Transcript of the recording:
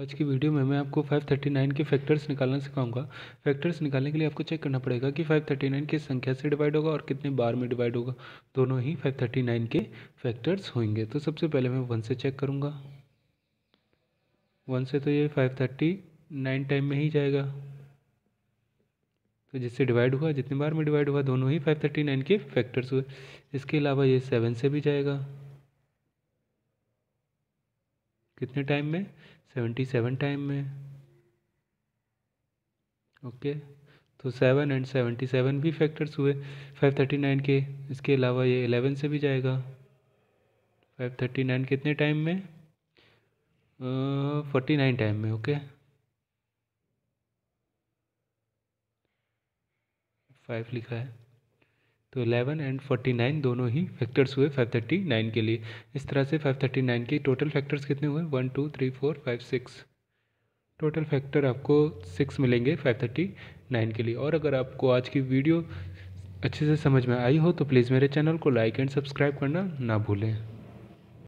आज की वीडियो में मैं आपको 539 के फैक्टर्स निकालना सिखाऊंगा फैक्टर्स निकालने के लिए आपको चेक करना पड़ेगा कि 539 किस संख्या से डिवाइड होगा और कितने बार में डिवाइड होगा दोनों ही 539 के फैक्टर्स होंगे तो सबसे पहले मैं वन से चेक करूँगा वन से तो ये 539 टाइम में ही जाएगा तो जिससे डिवाइड हुआ जितने बार में डिवाइड हुआ दोनों ही फाइव के फैक्टर्स हुए इसके अलावा ये सेवन से भी जाएगा कितने टाइम में सेवेंटी सेवन टाइम में ओके तो सेवन एंड सेवेंटी सेवन भी फैक्टर्स हुए फाइव थर्टी नाइन के इसके अलावा ये एलेवन से भी जाएगा फाइव थर्टी नाइन कितने टाइम में फोर्टी नाइन टाइम में ओके फाइव लिखा है तो 11 एंड 49 दोनों ही फैक्टर्स हुए 539 के लिए इस तरह से 539 के टोटल फैक्टर्स कितने हुए one two three four five six total factor आपको सिक्स मिलेंगे 539 के लिए और अगर आपको आज की वीडियो अच्छे से समझ में आई हो तो प्लीज़ मेरे चैनल को लाइक एंड सब्सक्राइब करना ना भूलें